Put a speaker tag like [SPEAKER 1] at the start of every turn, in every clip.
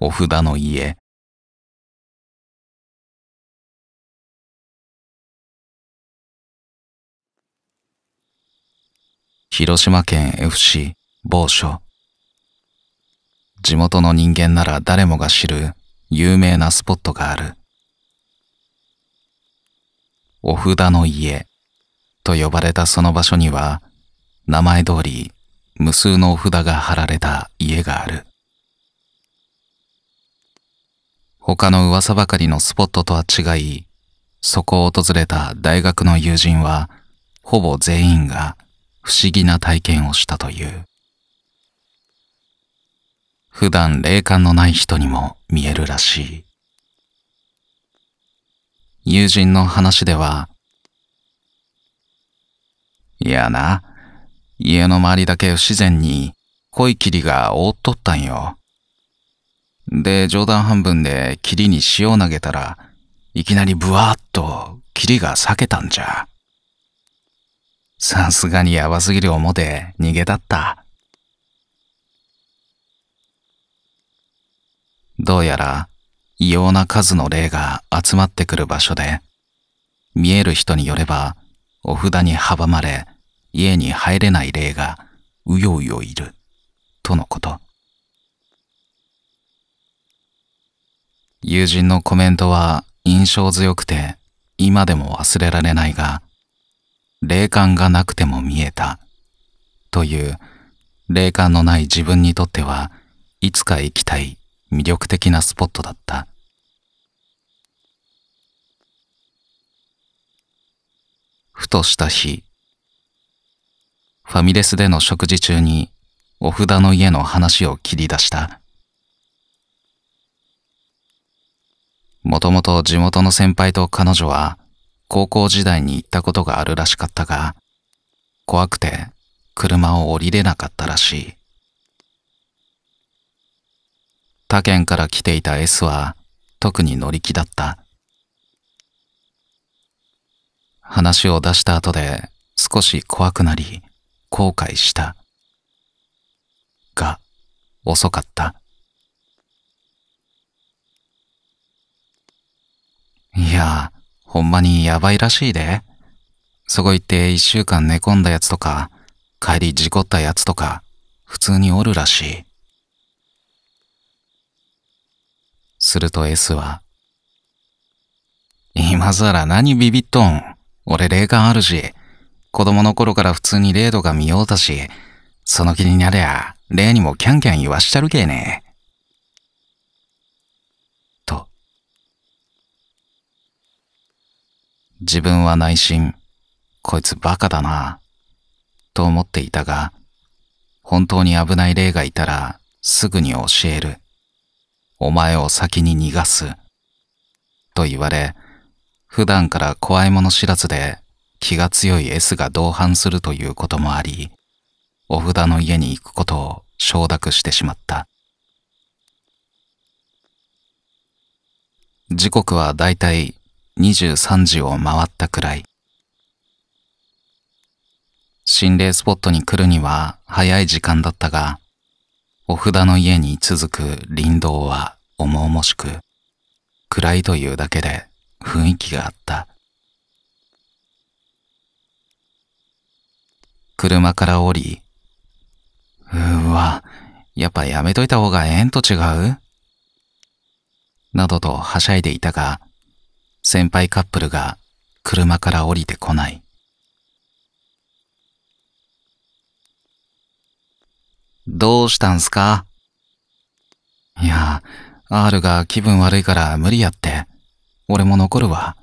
[SPEAKER 1] お札の家。広島県 FC 某所。地元の人間なら誰もが知る有名なスポットがある。お札の家と呼ばれたその場所には、名前通り無数のお札が貼られた家がある。他の噂ばかりのスポットとは違い、そこを訪れた大学の友人は、ほぼ全員が不思議な体験をしたという。普段霊感のない人にも見えるらしい。友人の話では、いやな、家の周りだけ不自然に濃い霧が覆っとったんよ。で、冗談半分で霧に塩投げたら、いきなりブワーっと霧が裂けたんじゃ。さすがにやばすぎる思て逃げだった。どうやら異様な数の霊が集まってくる場所で、見える人によれば、お札に阻まれ、家に入れない霊がうようよいる、とのこと。友人のコメントは印象強くて今でも忘れられないが、霊感がなくても見えた。という霊感のない自分にとってはいつか行きたい魅力的なスポットだった。ふとした日、ファミレスでの食事中にお札の家の話を切り出した。もともと地元の先輩と彼女は高校時代に行ったことがあるらしかったが、怖くて車を降りれなかったらしい。他県から来ていた S は特に乗り気だった。話を出した後で少し怖くなり後悔した。が、遅かった。いや、ほんまにやばいらしいで。そこ行って一週間寝込んだやつとか、帰り事故ったやつとか、普通におるらしい。すると S は、今更何ビビっとん。俺霊感あるし、子供の頃から普通に霊とか見ようたし、その気になりゃ、霊にもキャンキャン言わしちゃるけえね。自分は内心、こいつバカだな、と思っていたが、本当に危ない霊がいたらすぐに教える。お前を先に逃がす。と言われ、普段から怖いもの知らずで気が強い S が同伴するということもあり、お札の家に行くことを承諾してしまった。時刻はだいたい23時を回ったくらい。心霊スポットに来るには早い時間だったが、お札の家に続く林道は重々しく、暗いというだけで雰囲気があった。車から降り、うわ、やっぱやめといた方がええんと違うなどとはしゃいでいたが、先輩カップルが車から降りてこない。どうしたんすかいや、R が気分悪いから無理やって。俺も残るわ。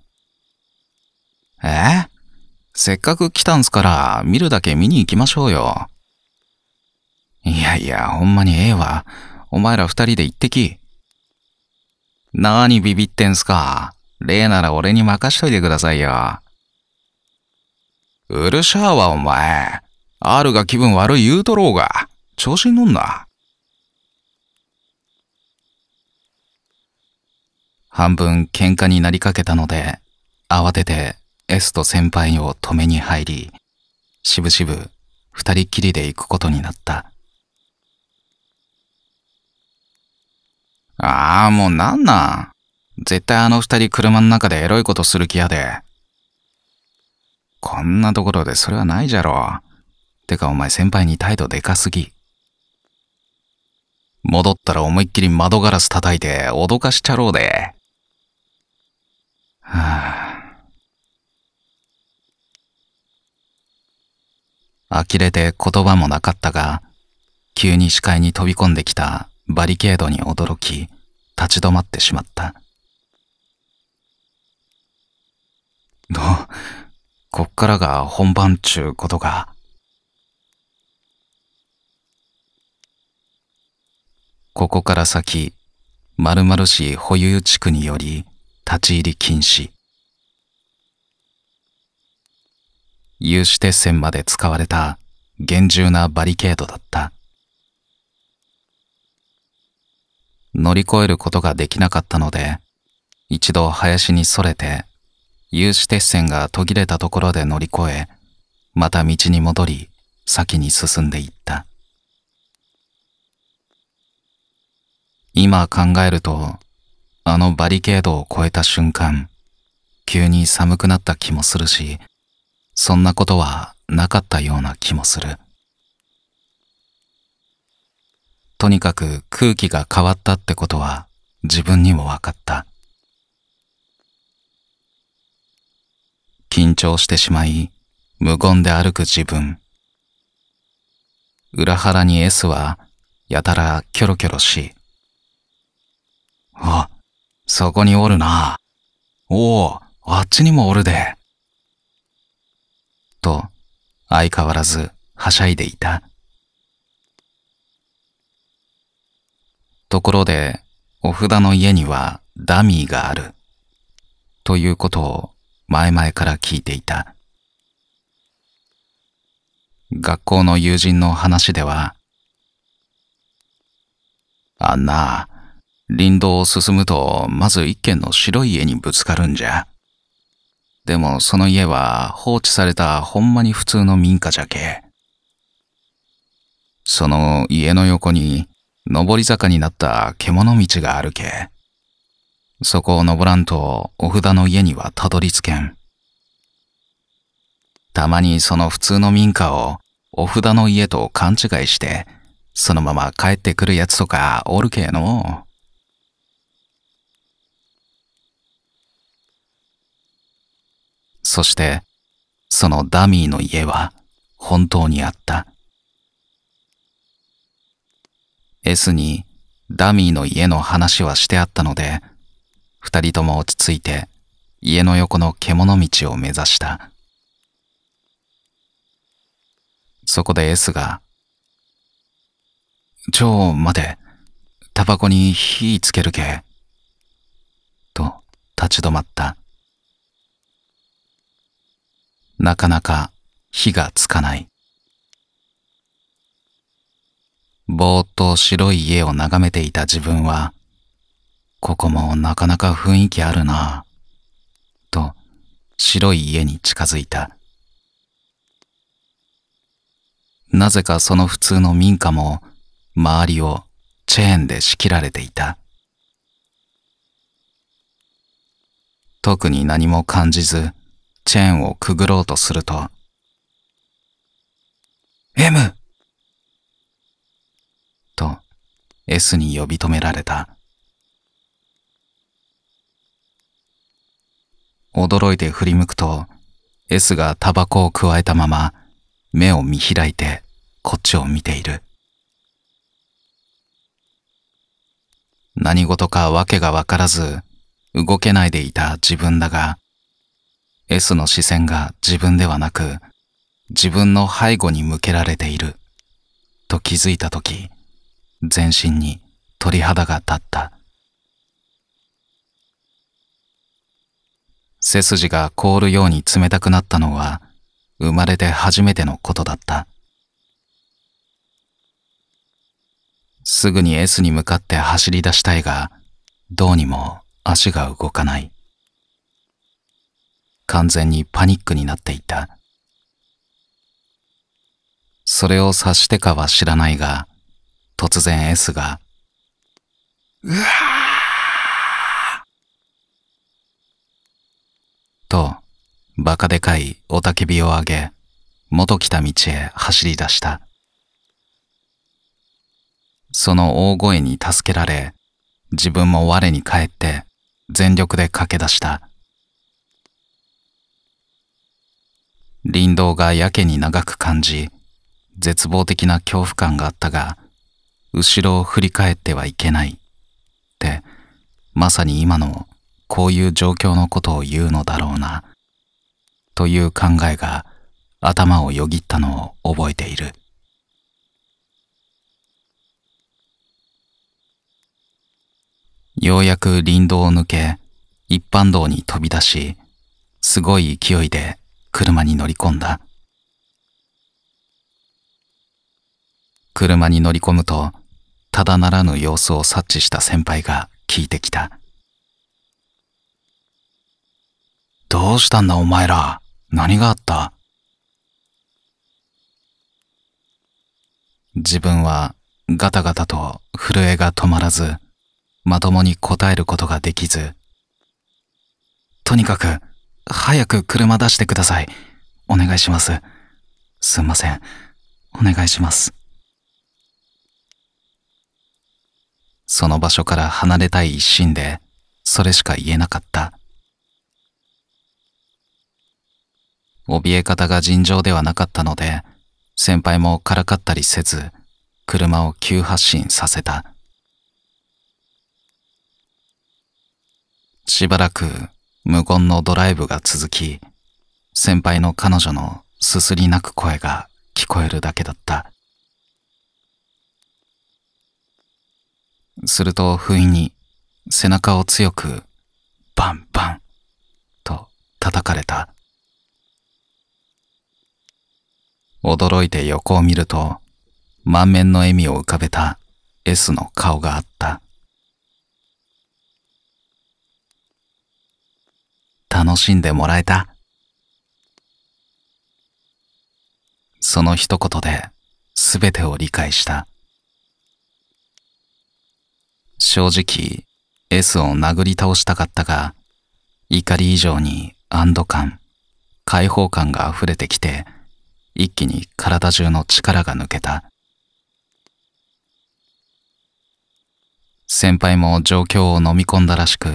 [SPEAKER 1] えせっかく来たんすから、見るだけ見に行きましょうよ。いやいや、ほんまにええわ。お前ら二人で行ってき。何ビビってんすか例なら俺に任しといてくださいよ。うるしゃあわ、お前。R が気分悪い言うとろうが。調子に乗んな。半分喧嘩になりかけたので、慌てて S と先輩を止めに入り、しぶしぶ二人きりで行くことになった。ああ、もうなんなん。絶対あの二人車の中でエロいことする気やで。こんなところでそれはないじゃろ。てかお前先輩に態度でかすぎ。戻ったら思いっきり窓ガラス叩いて脅かしちゃろうで。はあ。呆れて言葉もなかったが、急に視界に飛び込んできたバリケードに驚き、立ち止まってしまった。の、こっからが本番ちゅうことか。ここから先、〇〇市保有地区により立ち入り禁止。有刺鉄線まで使われた厳重なバリケードだった。乗り越えることができなかったので、一度林にそれて有刺鉄線が途切れたところで乗り越え、また道に戻り、先に進んでいった。今考えると、あのバリケードを越えた瞬間、急に寒くなった気もするし、そんなことはなかったような気もする。とにかく空気が変わったってことは自分にも分かった。張してしまい、無言で歩く自分。裏腹に S は、やたらキョロキョロし、あ、そこにおるな。おお、あっちにもおるで。と、相変わらず、はしゃいでいた。ところで、お札の家にはダミーがある。ということを前々から聞いていた。学校の友人の話では、あんな、林道を進むと、まず一軒の白い家にぶつかるんじゃ。でもその家は放置されたほんまに普通の民家じゃけ。その家の横に、上り坂になった獣道があるけ。そこを登らんと、お札の家にはたどり着けん。たまにその普通の民家を、お札の家と勘違いして、そのまま帰ってくるやつとかおるけえの。そして、そのダミーの家は本当にあった。S にダミーの家の話はしてあったので、二人とも落ち着いて家の横の獣道を目指した。そこで S が、ちょ、待て、タバコに火つけるけ。と立ち止まった。なかなか火がつかない。ぼーっと白い家を眺めていた自分は、ここもなかなか雰囲気あるなと、白い家に近づいた。なぜかその普通の民家も、周りをチェーンで仕切られていた。特に何も感じず、チェーンをくぐろうとすると、M! と、S に呼び止められた。驚いて振り向くと、S がタバコをくわえたまま、目を見開いて、こっちを見ている。何事かわけがわからず、動けないでいた自分だが、S の視線が自分ではなく、自分の背後に向けられている、と気づいたとき、全身に鳥肌が立った。背筋が凍るように冷たくなったのは生まれて初めてのことだったすぐに S に向かって走り出したいがどうにも足が動かない完全にパニックになっていたそれを察してかは知らないが突然 S が「うわと、バカでかい雄たけびを上げ、元来た道へ走り出した。その大声に助けられ、自分も我に返って全力で駆け出した。林道がやけに長く感じ、絶望的な恐怖感があったが、後ろを振り返ってはいけないって、まさに今のこういう状況のことを言うのだろうな、という考えが頭をよぎったのを覚えている。ようやく林道を抜け、一般道に飛び出し、すごい勢いで車に乗り込んだ。車に乗り込むと、ただならぬ様子を察知した先輩が聞いてきた。どうしたんだお前ら。何があった自分はガタガタと震えが止まらず、まともに答えることができず。とにかく、早く車出してください。お願いします。すんません。お願いします。その場所から離れたい一心で、それしか言えなかった。怯え方が尋常ではなかったので、先輩もからかったりせず、車を急発進させた。しばらく無言のドライブが続き、先輩の彼女のすすり泣く声が聞こえるだけだった。すると不意に背中を強くバンバンと叩かれた。驚いて横を見ると、満面の笑みを浮かべた S の顔があった。楽しんでもらえた。その一言で全てを理解した。正直、S を殴り倒したかったが、怒り以上に安堵感、解放感が溢れてきて、一気に体中の力が抜けた。先輩も状況を飲み込んだらしく、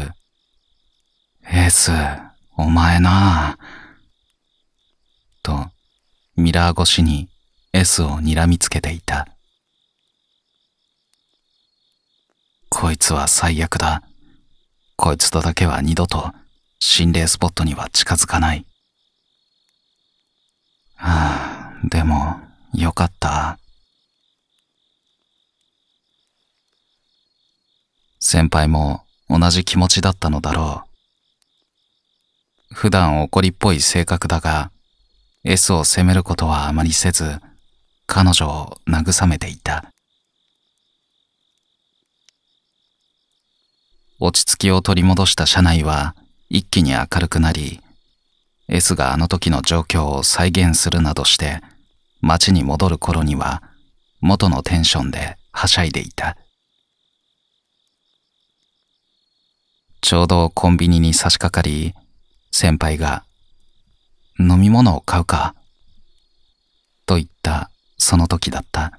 [SPEAKER 1] エース、お前なと、ミラー越しに S を睨みつけていた。こいつは最悪だ。こいつとだけは二度と心霊スポットには近づかない。はあ、でも、よかった。先輩も同じ気持ちだったのだろう。普段怒りっぽい性格だが、S を責めることはあまりせず、彼女を慰めていた。落ち着きを取り戻した車内は一気に明るくなり、S があの時の状況を再現するなどして街に戻る頃には元のテンションではしゃいでいたちょうどコンビニに差し掛かり先輩が「飲み物を買うか」と言ったその時だった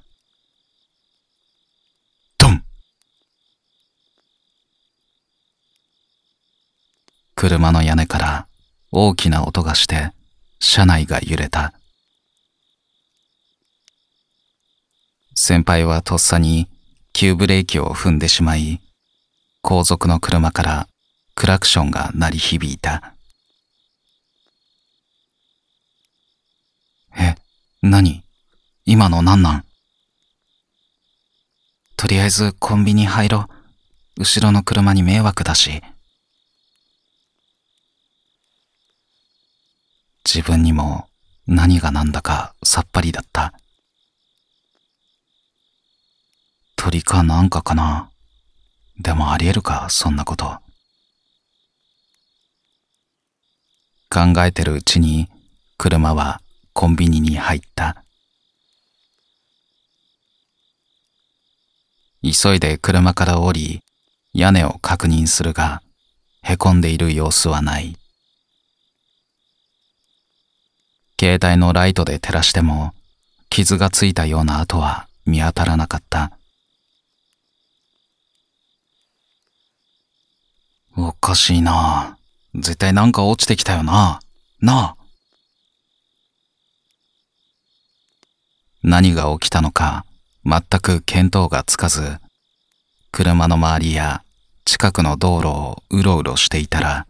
[SPEAKER 1] ドン車の屋根から大きな音がして車内が揺れた先輩はとっさに急ブレーキを踏んでしまい後続の車からクラクションが鳴り響いたえ何今の何なんとりあえずコンビニ入ろう後ろの車に迷惑だし。自分にも何が何だかさっぱりだった。鳥かなんかかな。でもありえるか、そんなこと。考えてるうちに車はコンビニに入った。急いで車から降り、屋根を確認するが、へこんでいる様子はない。携帯のライトで照らしても、傷がついたような跡は見当たらなかった。おかしいな絶対なんか落ちてきたよななあ何が起きたのか全く見当がつかず、車の周りや近くの道路をうろうろしていたら、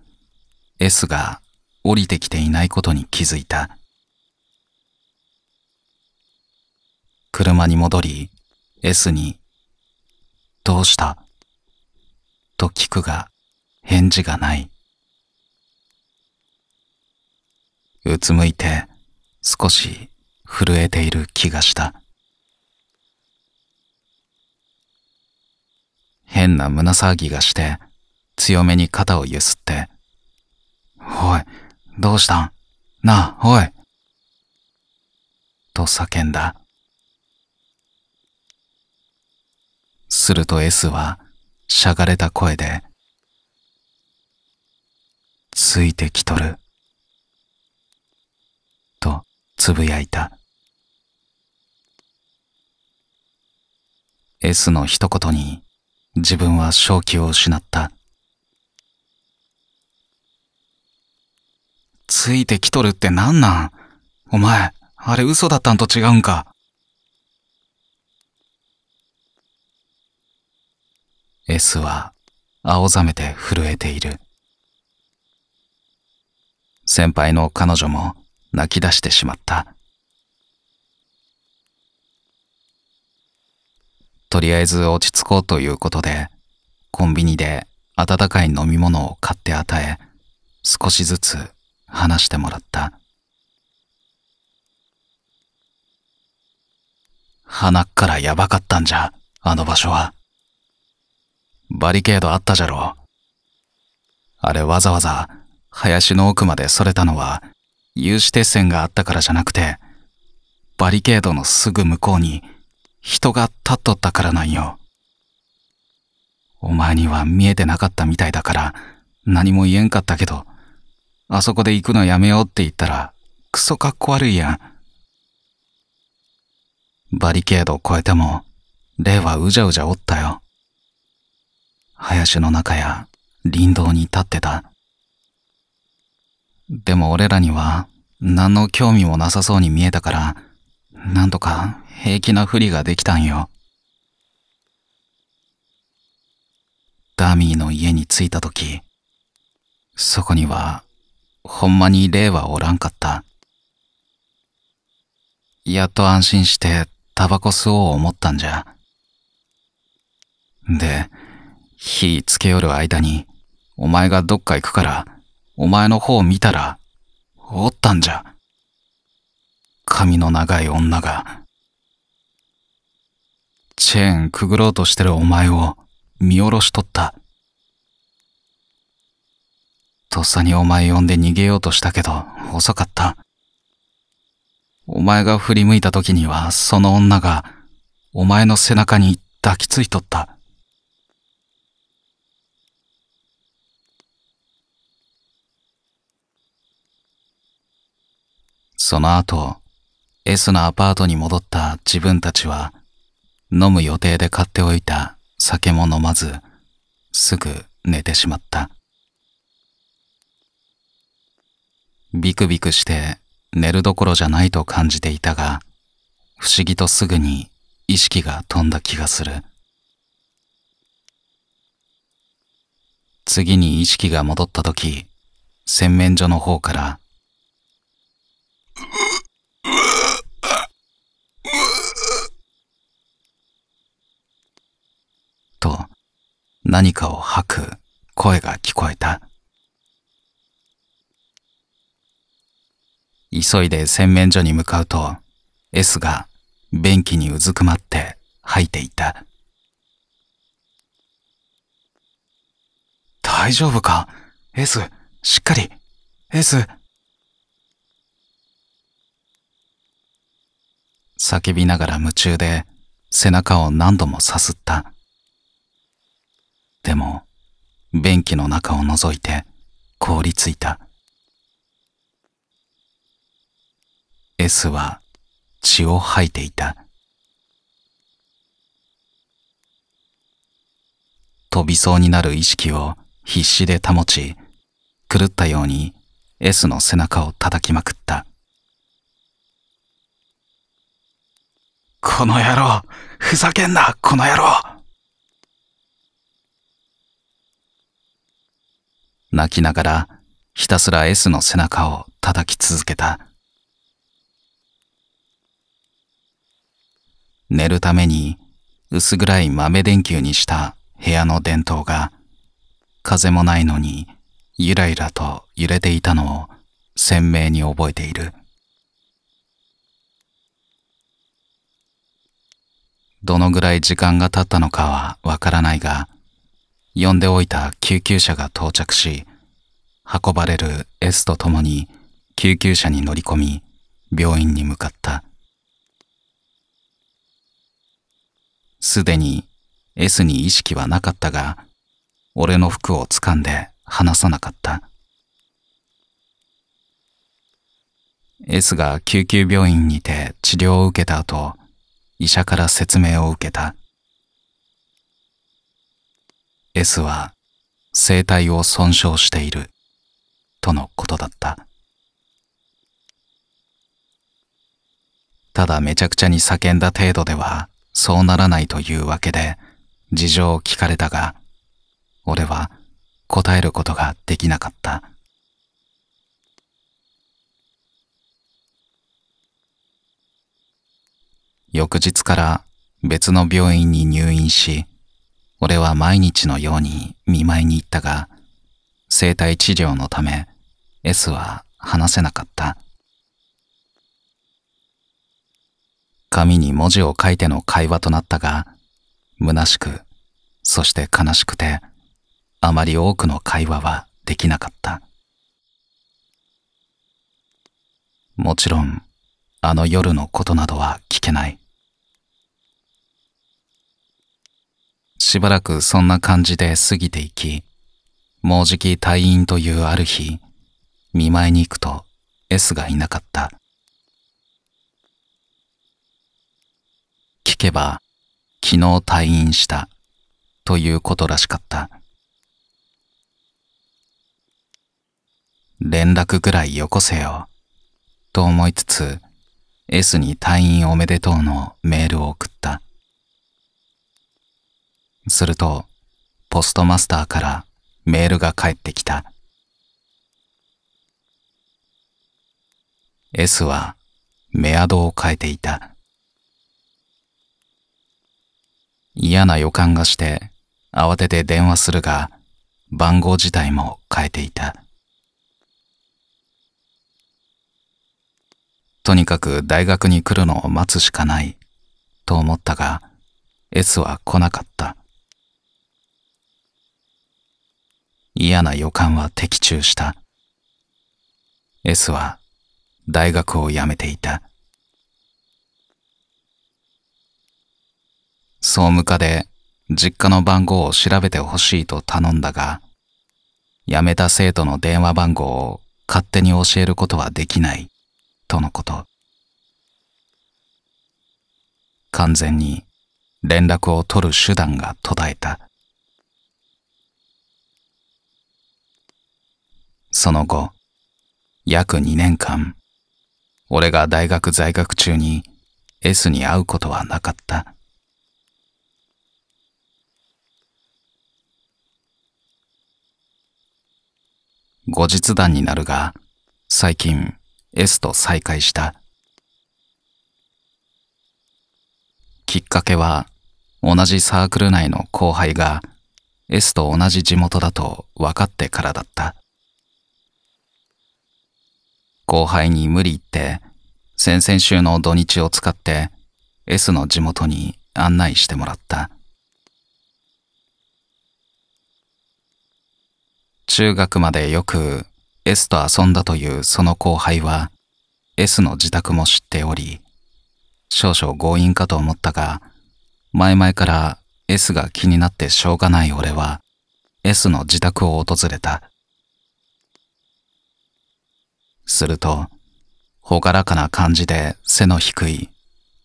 [SPEAKER 1] S が降りてきていないことに気づいた。車に戻り、S に、どうしたと聞くが、返事がない。うつむいて、少し震えている気がした。変な胸騒ぎがして、強めに肩をゆすって、おい、どうしたんなあ、おい。と叫んだ。すると S はしゃがれた声で、ついてきとる。とつぶやいた。S の一言に自分は正気を失った。ついてきとるってなんなんお前、あれ嘘だったんと違うんか S は青ざめて震えている。先輩の彼女も泣き出してしまった。とりあえず落ち着こうということで、コンビニで温かい飲み物を買って与え、少しずつ話してもらった。鼻からやばかったんじゃ、あの場所は。バリケードあったじゃろ。あれわざわざ林の奥までそれたのは、有刺鉄線があったからじゃなくて、バリケードのすぐ向こうに人が立っとったからなんよ。お前には見えてなかったみたいだから何も言えんかったけど、あそこで行くのやめようって言ったらクソかっこ悪いやん。バリケードを越えても、霊はうじゃうじゃおったよ。林の中や林道に立ってた。でも俺らには何の興味もなさそうに見えたから、なんとか平気なふりができたんよ。ダミーの家に着いた時、そこにはほんまに霊はおらんかった。やっと安心してタバコ吸おう思ったんじゃ。で、火つけよる間に、お前がどっか行くから、お前の方見たら、おったんじゃ。髪の長い女が、チェーンくぐろうとしてるお前を見下ろしとった。とっさにお前呼んで逃げようとしたけど、遅かった。お前が振り向いた時には、その女が、お前の背中に抱きついとった。その後、S のアパートに戻った自分たちは、飲む予定で買っておいた酒も飲まず、すぐ寝てしまった。ビクビクして寝るどころじゃないと感じていたが、不思議とすぐに意識が飛んだ気がする。次に意識が戻った時、洗面所の方からと、何かを吐く声が聞こえた。急いで洗面所に向かうと、S が便器にうずくまって吐いていた。大丈夫か ?S、しっかり。S、叫びながら夢中で背中を何度もさすった。でも、便器の中を覗いて凍りついた。S は血を吐いていた。飛びそうになる意識を必死で保ち、狂ったように S の背中を叩きまくった。この野郎、ふざけんな、この野郎。泣きながら、ひたすら S の背中を叩き続けた。寝るために薄暗い豆電球にした部屋の電灯が風もないのにゆらゆらと揺れていたのを鮮明に覚えている。どのぐらい時間が経ったのかはわからないが、呼んでおいた救急車が到着し、運ばれる S と共に救急車に乗り込み、病院に向かった。すでに S に意識はなかったが、俺の服を掴んで離さなかった。S が救急病院にて治療を受けた後、医者から説明を受けた S は声帯を損傷しているとのことだったただめちゃくちゃに叫んだ程度ではそうならないというわけで事情を聞かれたが俺は答えることができなかった。翌日から別の病院に入院し、俺は毎日のように見舞いに行ったが、生体治療のため S は話せなかった。紙に文字を書いての会話となったが、虚しく、そして悲しくて、あまり多くの会話はできなかった。もちろん、あの夜のことなどは聞けない。しばらくそんな感じで過ぎていき、もうじき退院というある日、見舞いに行くと S がいなかった。聞けば、昨日退院したということらしかった。連絡ぐらいよこせよ、と思いつつ、S に退院おめでとうのメールを送った。すると、ポストマスターからメールが返ってきた。S はメアドを変えていた。嫌な予感がして慌てて電話するが番号自体も変えていた。とにかく大学に来るのを待つしかない、と思ったが、S は来なかった。嫌な予感は的中した。S は大学を辞めていた。総務課で実家の番号を調べてほしいと頼んだが、辞めた生徒の電話番号を勝手に教えることはできないとのこと。完全に連絡を取る手段が途絶えた。その後、約2年間、俺が大学在学中に S に会うことはなかった。後日談になるが、最近、S と再会した。きっかけは、同じサークル内の後輩が S と同じ地元だと分かってからだった。後輩に無理言って、先々週の土日を使って S の地元に案内してもらった。中学までよく S と遊んだというその後輩は S の自宅も知っており少々強引かと思ったが前々から S が気になってしょうがない俺は S の自宅を訪れたすると朗らかな感じで背の低い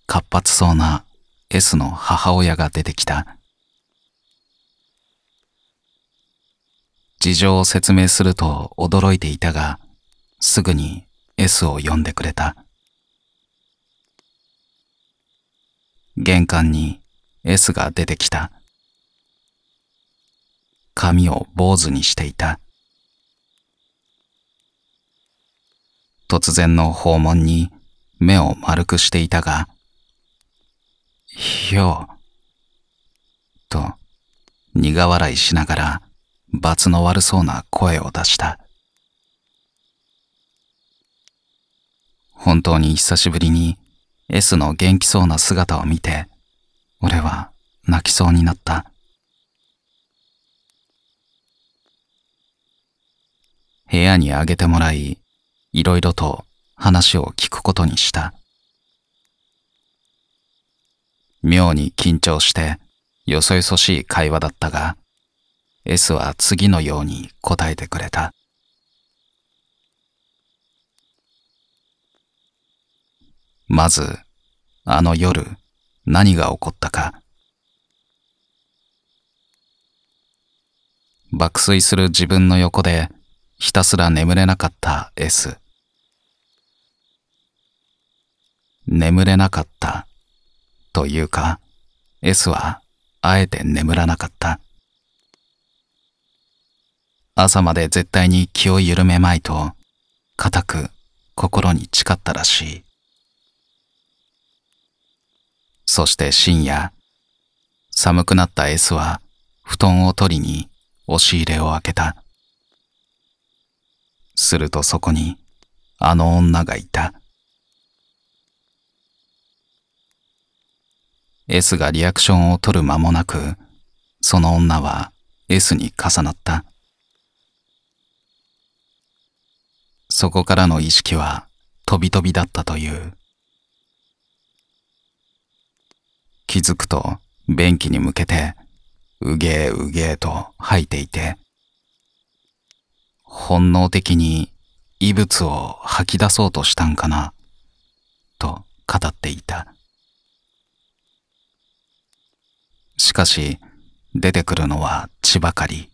[SPEAKER 1] 活発そうな S の母親が出てきた事情を説明すると驚いていたが、すぐに S を呼んでくれた。玄関に S が出てきた。髪を坊主にしていた。突然の訪問に目を丸くしていたが、ひょう、と苦笑いしながら罰の悪そうな声を出した。本当に久しぶりに S の元気そうな姿を見て、俺は泣きそうになった。部屋にあげてもらい、いろいろと話を聞くことにした。妙に緊張して、よそよそしい会話だったが、S は次のように答えてくれた。まず、あの夜、何が起こったか。爆睡する自分の横で、ひたすら眠れなかった S。眠れなかった。というか、S は、あえて眠らなかった。朝まで絶対に気を緩めまいと、固く心に誓ったらしい。そして深夜、寒くなった S は布団を取りに押し入れを開けた。するとそこにあの女がいた。S がリアクションを取る間もなく、その女は S に重なった。そこからの意識は飛び飛びだったという。気づくと便器に向けて、うげえうげえと吐いていて、本能的に異物を吐き出そうとしたんかな、と語っていた。しかし、出てくるのは血ばかり。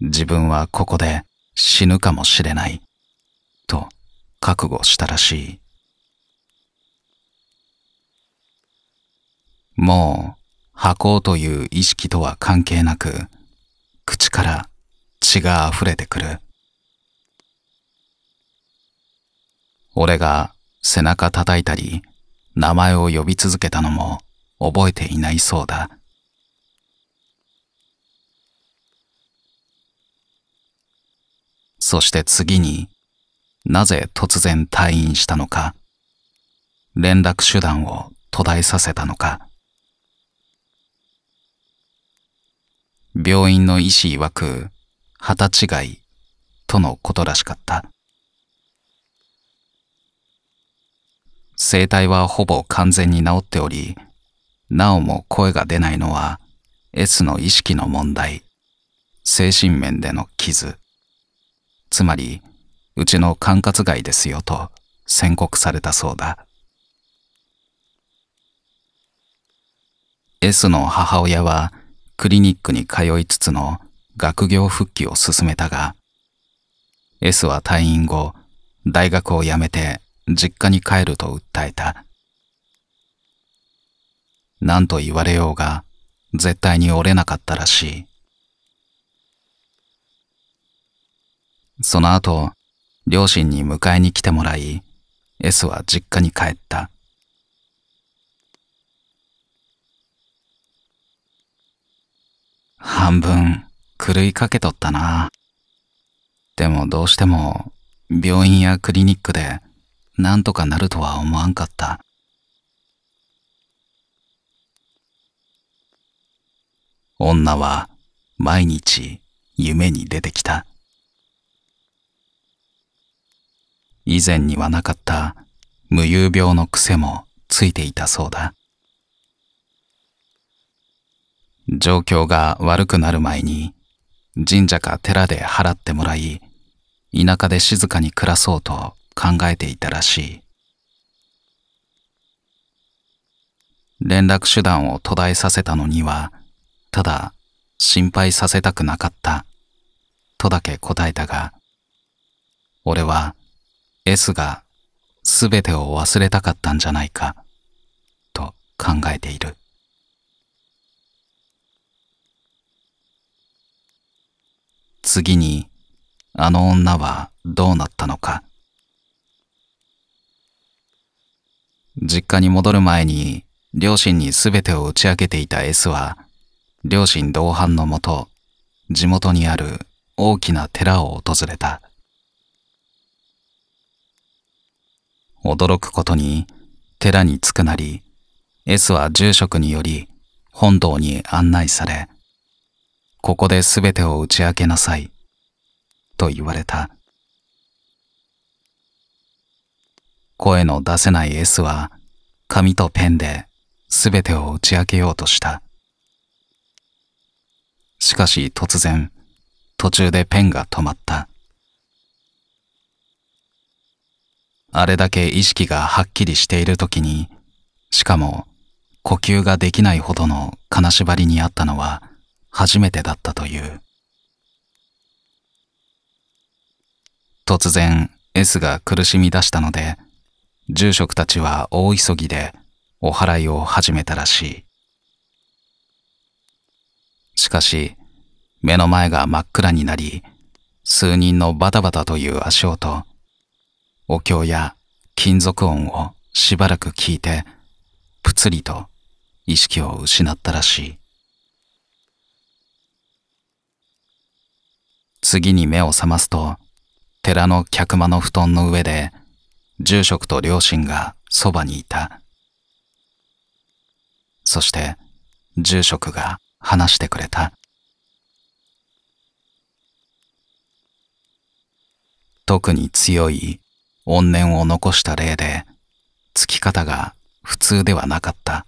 [SPEAKER 1] 自分はここで死ぬかもしれない、と覚悟したらしい。もう箱という意識とは関係なく、口から血が溢れてくる。俺が背中叩いたり、名前を呼び続けたのも覚えていないそうだ。そして次に、なぜ突然退院したのか、連絡手段を途絶えさせたのか。病院の医師曰く、旗違いとのことらしかった。生体はほぼ完全に治っており、なおも声が出ないのは S の意識の問題、精神面での傷。つまり、うちの管轄外ですよと宣告されたそうだ。S の母親はクリニックに通いつつの学業復帰を進めたが、S は退院後、大学を辞めて実家に帰ると訴えた。何と言われようが、絶対に折れなかったらしい。その後、両親に迎えに来てもらい、S は実家に帰った。半分、狂いかけとったな。でもどうしても、病院やクリニックで、なんとかなるとは思わんかった。女は、毎日、夢に出てきた。以前にはなかった無遊病の癖もついていたそうだ。状況が悪くなる前に神社か寺で払ってもらい田舎で静かに暮らそうと考えていたらしい連絡手段を途絶えさせたのにはただ心配させたくなかったとだけ答えたが俺は S が全てを忘れたかったんじゃないかと考えている。次にあの女はどうなったのか。実家に戻る前に両親に全てを打ち明けていた S は両親同伴のもと地元にある大きな寺を訪れた。驚くことに、寺に着くなり、S は住職により本堂に案内され、ここで全てを打ち明けなさい、と言われた。声の出せない S は、紙とペンで全てを打ち明けようとした。しかし突然、途中でペンが止まった。あれだけ意識がはっきりしている時に、しかも呼吸ができないほどの金縛りにあったのは初めてだったという。突然 S が苦しみ出したので、住職たちは大急ぎでお祓いを始めたらしい。しかし、目の前が真っ暗になり、数人のバタバタという足音、お経や金属音をしばらく聞いて、ぷつりと意識を失ったらしい。次に目を覚ますと、寺の客間の布団の上で、住職と両親がそばにいた。そして、住職が話してくれた。特に強い怨念を残した例で、つき方が普通ではなかった。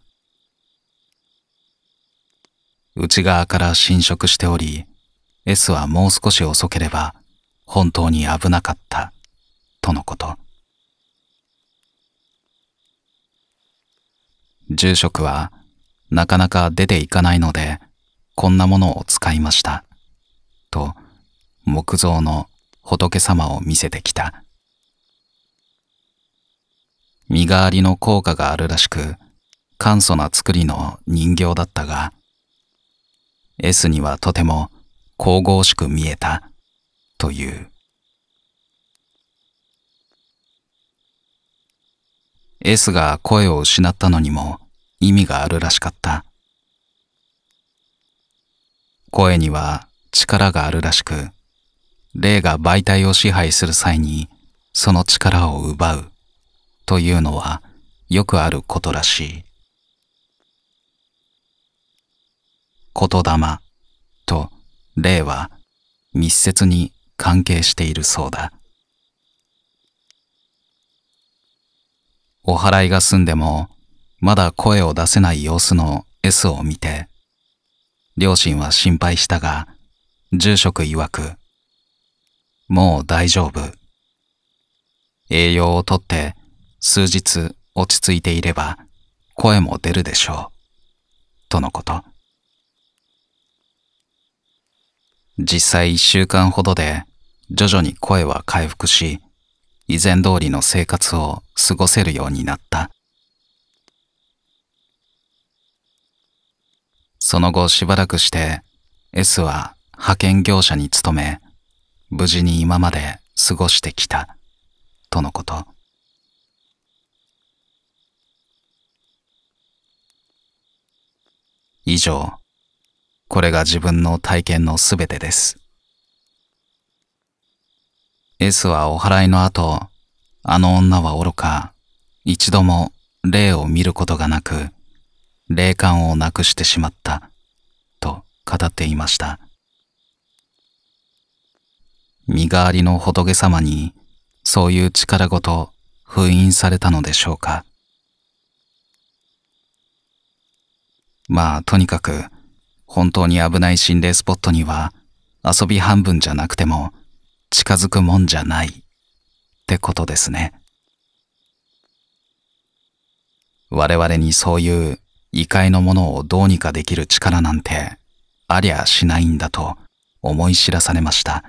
[SPEAKER 1] 内側から侵食しており、S はもう少し遅ければ本当に危なかった、とのこと。住職はなかなか出ていかないので、こんなものを使いました。と、木造の仏様を見せてきた。身代わりの効果があるらしく、簡素な作りの人形だったが、S にはとても神々しく見えた、という。S が声を失ったのにも意味があるらしかった。声には力があるらしく、霊が媒体を支配する際にその力を奪うというのはよくあることらしい。言霊と霊は密接に関係しているそうだ。お祓いが済んでも、まだ声を出せない様子の S を見て、両親は心配したが、住職曰く、もう大丈夫。栄養をとって数日落ち着いていれば声も出るでしょう。とのこと。実際一週間ほどで徐々に声は回復し、以前通りの生活を過ごせるようになった。その後しばらくして S は派遣業者に勤め、無事に今まで過ごしてきた、とのこと。以上。これが自分の体験のすべてです。S はお祓いの後、あの女は愚か、一度も霊を見ることがなく、霊感をなくしてしまった、と語っていました。身代わりの仏様に、そういう力ごと封印されたのでしょうか。まあ、とにかく、本当に危ない心霊スポットには、遊び半分じゃなくても、近づくもんじゃない、ってことですね。我々にそういう異界のものをどうにかできる力なんてありゃしないんだと思い知らされました。